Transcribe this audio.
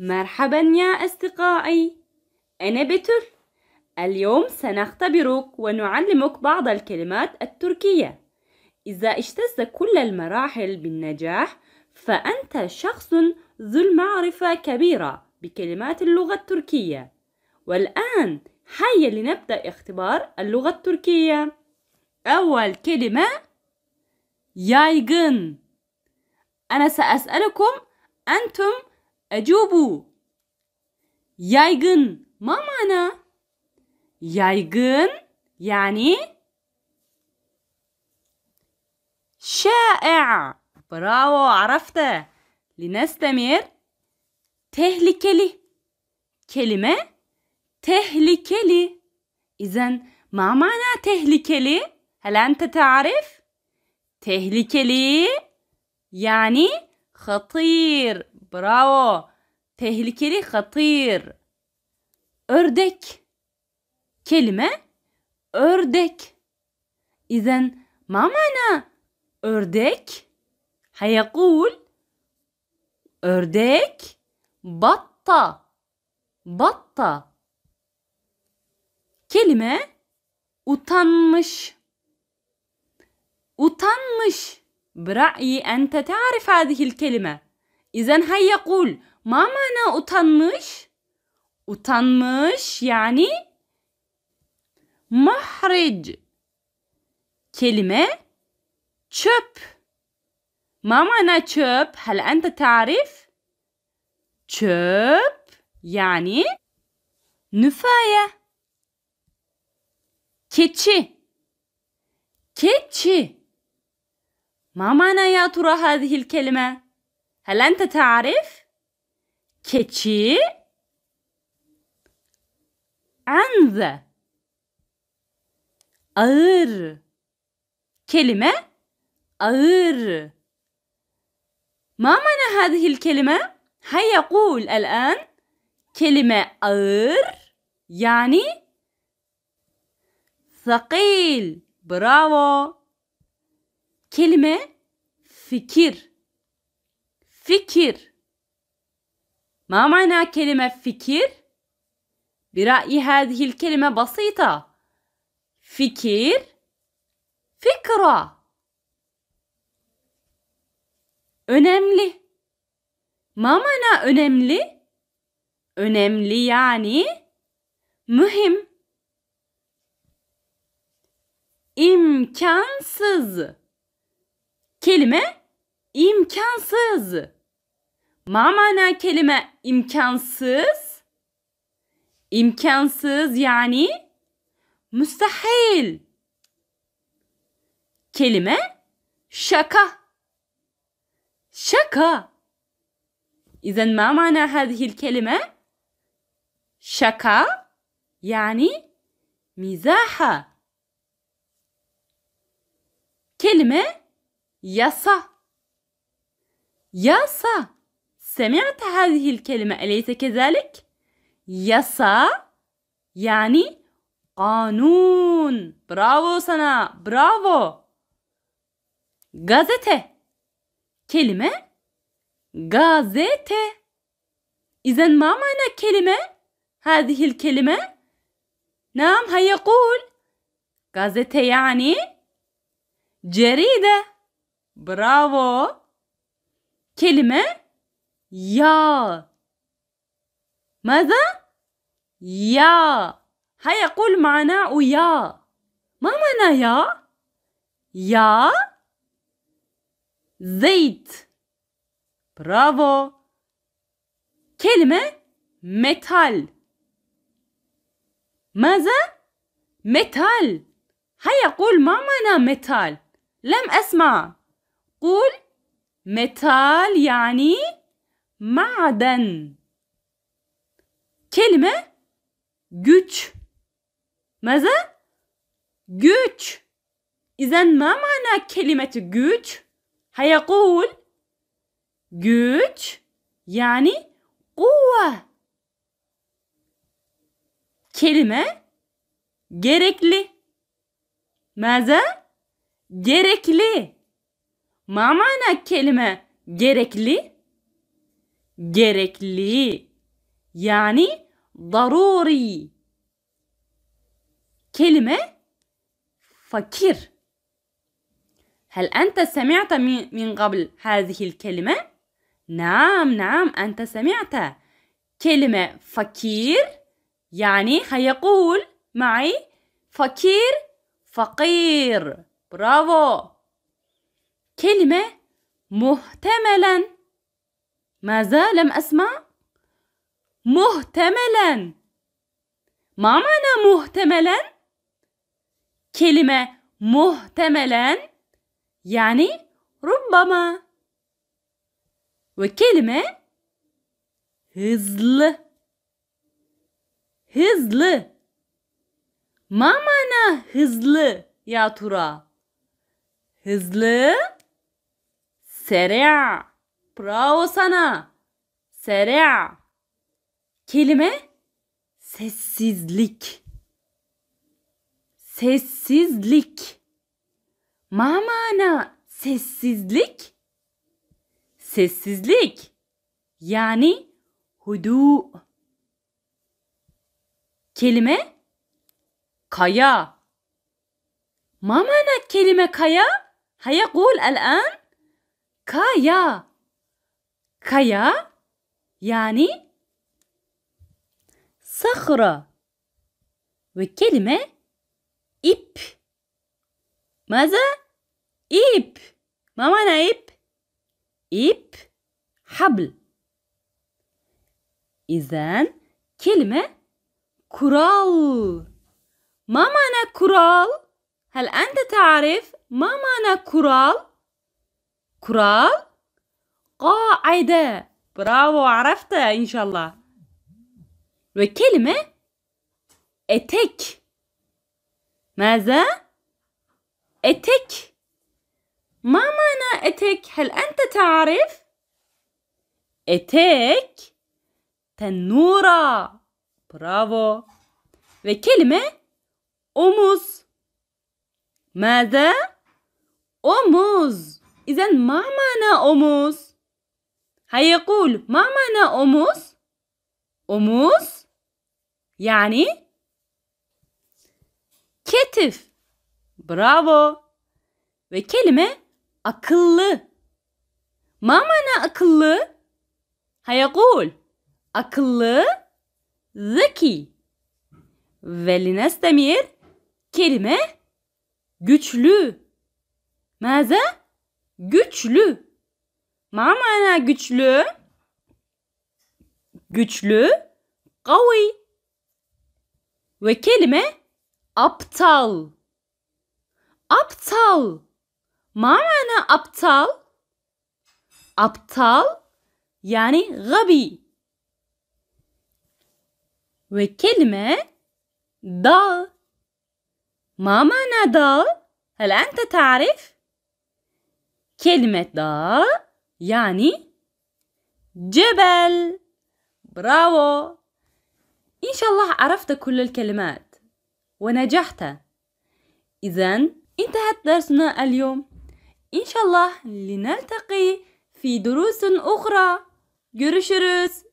مرحبا يا أصدقائي أنا بتر اليوم سنختبرك ونعلمك بعض الكلمات التركية إذا اجتزت كل المراحل بالنجاح فأنت شخص ذو المعرفة كبيرة بكلمات اللغة التركية والآن هيا لنبدأ اختبار اللغة التركية أول كلمة يايغن أنا سأسألكم أنتم Ecubu. Yaygın. Ma mana? Yaygın yani şa'a. Bravo arafta. Linestemir. Tehlikeli. Kelime tehlikeli. İzen ma mana tehlikeli? Hel ente tarif? Tehlikeli yani خطير Bravo. Tehlikeli hatir. Ördek. Kelime ördek. İzen ma mana ördek? Hayakul ördek batta. Batta. Kelime utanmış. Utanmış. Bırayı, أنت تعرف هذه kelime. İzen hayye kul. Ma mana utanmış? Utanmış yani mahric. Kelime çöp. Ma mana çöp? Hal ente tarif? Çöp yani nüfaye. Keçi. Keçi. Ma mana ya tura hadihil kelime? هل أنت تعرف كيتشي عنزة أغر كلمة أغر ما معنى هذه الكلمة؟ هيا قول الآن كلمة أغر يعني ثقيل برافو كلمة فكر Fikir. Ma معنى kelime fikir? برأيي هذه kelime بسيطة. fikir, fikra. Önemli. Ma معنى önemli? Önemli yani mühim. İmkansız. Kelime imkansız. Ma mana kelime imkansız. İmkansız yani müstahil. Kelime şaka. Şaka. İzen ma mana hadihil kelime? Şaka yani mizaha. Kelime yasa. Yasa. سمعت هذه الكلمة أليس كذلك؟ يسا يعني قانون برافو سنا برافو gazete كلمة gazete إذا ما معنى كلمة هذه الكلمة؟ نعم هيا قول gazete يعني جريدة برافو كلمة يا ماذا؟ يا هيا قل معناه يا ما معنى يا؟ يا زيت برافو كلمة ميتال ماذا؟ ميتال قل ما معنى ميتال لم أسمع قول ميتال يعني Ma'den. Kelime güç. Maza? Güç. İzen ma mana kelimeti güç? Hayakul. Güç. Yani kuvve. Kelime gerekli. Maza? Gerekli. Ma mana kelime gerekli? gerekli yani daruri kelime fakir هل أنت سمعت من قبل هذه الكلمة؟ نعم نعم أنت سمعت كلمة فقير يعني هيقول معي فقير فقير برافو كلمة مهتملاً ماذا لم أسمع؟ مهتملا ما معنى مهتملا؟ كلمة مهتملا يعني ربما وكلمة هزل هزل ما معنى هزل يا ترى؟ هزل سريع Bravo sana. Sera. Kelime sessizlik. Sessizlik. Ma mana sessizlik? Sessizlik. Yani hudu. Kelime kaya. Ma mana kelime kaya? هيقول الآن Kaya. كايا يعني صخرة والكلمة إب ماذا؟ إب ما معنى إب؟ إب حبل إذن كلمة كرال ما معنى كرال؟ هل أنت تعرف ما معنى كورال؟ كرال عدا برافو عرفت إن شاء الله وكلمة etek ماذا؟ etek ما معنى etek؟ هل أنت تعرف؟ etek تنورة برافو وكلمة أمز ماذا؟ أمز إذا ما معنى أمز؟ هيقول ما معنى أموس؟ أموس يعني كتف برافو ve kelime akıllı. Ma mana akıllı? Hayakul. Akıllı, zeki. Ve linestemir kelime güçlü. Maza? Güçlü. مع معنى güçlü güçlü قوي ve kelime aptal aptal ما معنى aptal aptal يعني غبي ve kelime dal ما معنى dal هل أنت تعرف كلمة dal يعني جبل برافو إن شاء الله عرفت كل الكلمات ونجحت إذا انتهت درسنا اليوم إن شاء الله لنلتقي في دروس أخرى görüşürüz